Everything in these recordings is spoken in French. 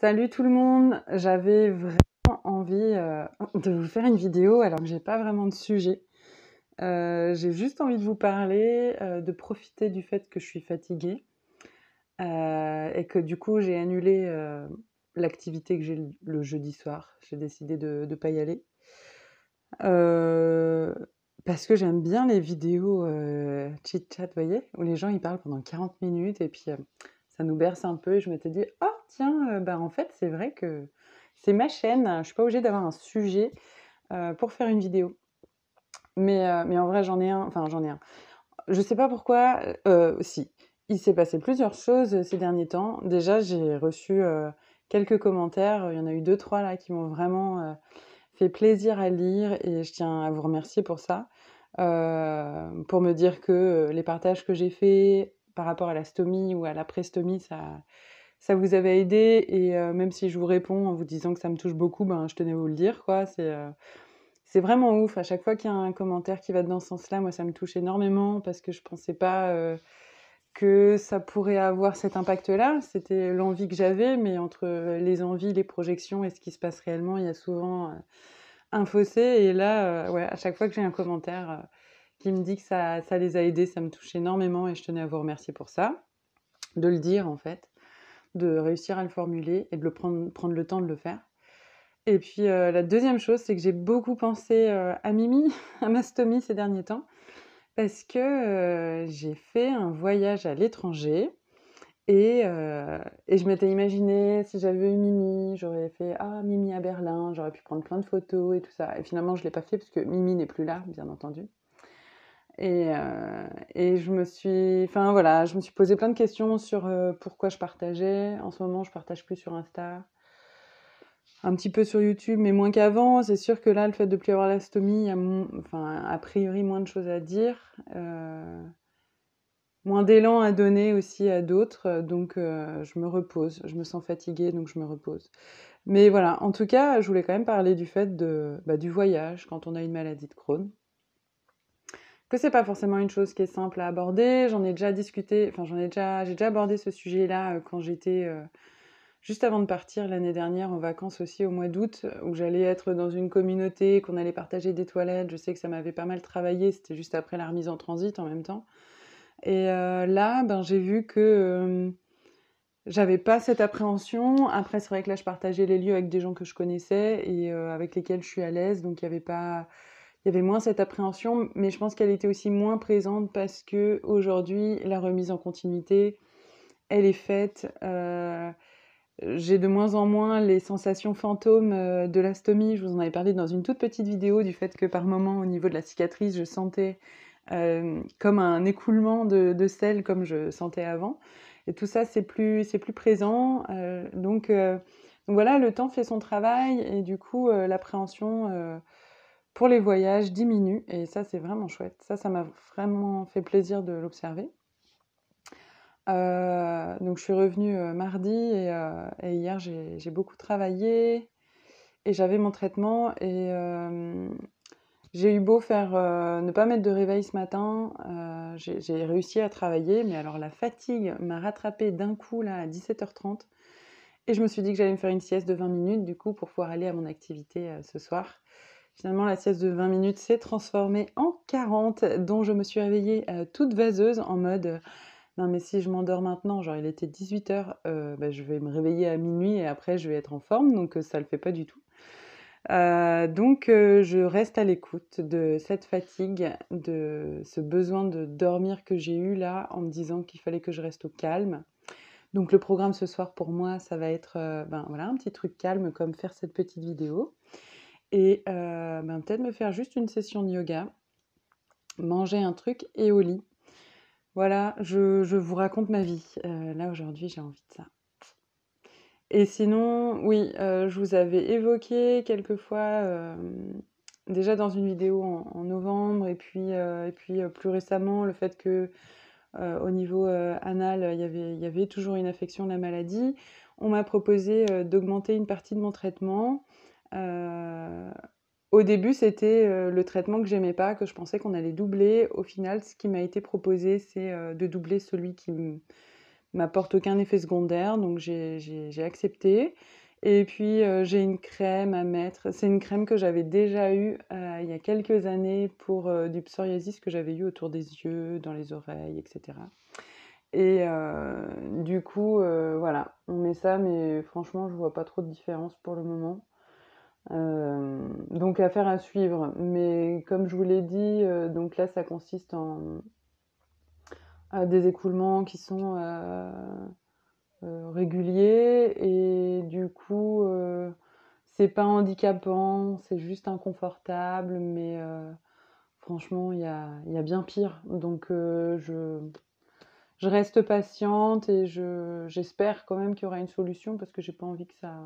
Salut tout le monde, j'avais vraiment envie euh, de vous faire une vidéo alors que j'ai pas vraiment de sujet. Euh, j'ai juste envie de vous parler, euh, de profiter du fait que je suis fatiguée et que du coup j'ai annulé l'activité que j'ai le, jeudi soir. J'ai décidé de ne pas y aller. parce que j'aime bien les vidéos chit-chat, vous voyez, où les gens ils parlent pendant 40 minutes et puis ça nous berce un peu. Et je m'étais dit, oh tiens, euh, bah, en fait, c'est vrai que c'est ma chaîne. Je ne suis pas obligée d'avoir un sujet euh, pour faire une vidéo. Mais, euh, mais en vrai, j'en ai un. Enfin, j'en ai un. Je ne sais pas pourquoi. si, il s'est passé plusieurs choses ces derniers temps. Déjà, j'ai reçu quelques commentaires. Il y en a eu deux, trois là qui m'ont vraiment fait plaisir à lire et je tiens à vous remercier pour ça. pour me dire que les partages que j'ai faits par rapport à la stomie ou à la prestomie, ça, ça vous avait aidé. Et euh, même si je vous réponds en vous disant que ça me touche beaucoup, ben, je tenais à vous le dire. quoi. Euh, c'est vraiment ouf. À chaque fois qu'il y a un commentaire qui va dans ce sens-là, moi, ça me touche énormément parce que je pensais pas euh, que ça pourrait avoir cet impact-là. C'était l'envie que j'avais, mais entre les envies, les projections et ce qui se passe réellement, il y a souvent un fossé. Et là, à chaque fois que j'ai un commentaire qui me dit que ça, les a aidés, ça me touche énormément et je tenais à vous remercier pour ça, de le dire en fait, de réussir à le formuler et de prendre, prendre le temps de le faire. Et puis euh, la deuxième chose, c'est que j'ai beaucoup pensé euh, à Mimi, à Mastomi ces derniers temps, parce que euh, j'ai fait un voyage à l'étranger et, et, je m'étais imaginé si j'avais eu Mimi, j'aurais fait Ah, Mimi à Berlin, j'aurais pu prendre plein de photos et tout ça. Et finalement, je ne l'ai pas fait parce que Mimi n'est plus là, bien entendu. Euh, et, je me suis, enfin voilà, je me suis posé plein de questions sur euh, pourquoi je partageais. En ce moment, je partage plus sur Insta, un petit peu sur YouTube, mais moins qu'avant. C'est sûr que là, le fait de plus avoir l'astomie, a, enfin, a priori, moins de choses à dire, euh, moins d'élan à donner aussi à d'autres. Donc, je me repose. Je me sens fatiguée, donc je me repose. Mais voilà, en tout cas, je voulais quand même parler du fait de, bah, du voyage quand on a une maladie de Crohn que c'est pas forcément une chose qui est simple à aborder. J'en ai déjà discuté, enfin j'en ai déjà, j'ai déjà abordé ce sujet-là euh, quand j'étais euh, juste avant de partir l'année dernière en vacances aussi au mois d'août, où j'allais être dans une communauté, qu'on allait partager des toilettes. Je sais que ça m'avait pas mal travaillé. C'était juste après la remise en transit en même temps. Et euh, là, ben j'ai vu que j'avais pas cette appréhension. Après, c'est vrai que là, je partageais les lieux avec des gens que je connaissais et avec lesquels je suis à l'aise, donc il n'y avait pas il y avait moins cette appréhension, mais je pense qu'elle était aussi moins présente parce que aujourd'hui, la remise en continuité, elle est faite. Euh, j'ai de moins en moins les sensations fantômes euh, de l'astomie. Je vous en avais parlé dans une toute petite vidéo du fait que par moment, au niveau de la cicatrice, je sentais euh, comme un écoulement de, sel comme je sentais avant. Et tout ça, c'est plus, c'est plus présent. donc, voilà, le temps fait son travail et du coup, l'appréhension pour les voyages diminue et ça c'est vraiment chouette. Ça, ça m'a vraiment fait plaisir de l'observer. Euh, donc je suis revenue euh, mardi et, euh, hier j'ai beaucoup travaillé et j'avais mon traitement et j'ai eu beau faire ne pas mettre de réveil ce matin, j'ai réussi à travailler mais alors la fatigue m'a rattrapée d'un coup là à 17h30 et je me suis dit que j'allais me faire une sieste de 20 minutes du coup pour pouvoir aller à mon activité ce soir. Finalement, la sieste de 20 minutes s'est transformée en 40, dont je me suis réveillée euh, toute vaseuse en mode euh, Non, mais si je m'endors maintenant, genre il était 18h, euh, bah, je vais me réveiller à minuit et après je vais être en forme, donc ça le fait pas du tout. donc je reste à l'écoute de cette fatigue, de ce besoin de dormir que j'ai eu là en me disant qu'il fallait que je reste au calme. Donc le programme ce soir pour moi, ça va être ben, voilà, un petit truc calme comme faire cette petite vidéo et euh, ben, peut-être me faire juste une session de yoga, manger un truc et au lit. Voilà, je, vous raconte ma vie. Euh, là aujourd'hui, j'ai envie de ça. Et sinon, oui, euh, je vous avais évoqué quelquefois déjà dans une vidéo en, novembre et puis, plus récemment le fait que au niveau anal, il y, avait, y avait toujours une affection de la maladie. On m'a proposé d'augmenter une partie de mon traitement. Euh, au début, c'était euh, le traitement que j'aimais pas, que je pensais qu'on allait doubler. Au final, ce qui m'a été proposé, c'est euh, de doubler celui qui m'apporte aucun effet secondaire. Donc j'ai accepté. Et puis j'ai une crème à mettre. C'est une crème que j'avais déjà eue il y a quelques années pour du psoriasis que j'avais eu autour des yeux, dans les oreilles, etc. Et du coup, voilà, on met ça, mais franchement, je vois pas trop de différence pour le moment. Euh, donc affaire à suivre. Mais comme je vous l'ai dit, euh, donc là ça consiste en à des écoulements qui sont euh, réguliers et du coup c'est pas handicapant, c'est juste inconfortable, mais franchement il y a, bien pire. Donc je je reste patiente et j'espère quand même qu'il y aura une solution parce que j'ai pas envie que ça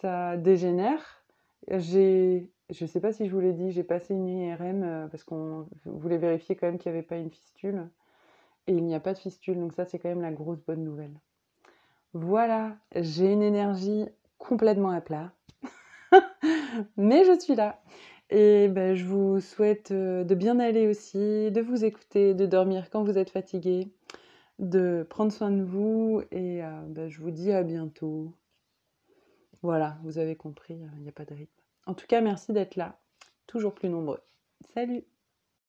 ça dégénère. J'ai, je ne sais pas si je vous l'ai dit, j'ai passé une IRM euh, parce qu'on voulait vérifier quand même qu'il n'y avait pas une fistule. Et il n'y a pas de fistule, donc ça c'est quand même la grosse bonne nouvelle. Voilà, j'ai une énergie complètement à plat. Mais je suis là. Et ben, je vous souhaite euh, de bien aller aussi, de vous écouter, de dormir quand vous êtes fatigué, de prendre soin de vous. Et euh, ben, je vous dis à bientôt. Voilà, vous avez compris, euh, il n'y a pas de rythme. En tout cas, merci d'être là, toujours plus nombreux. Salut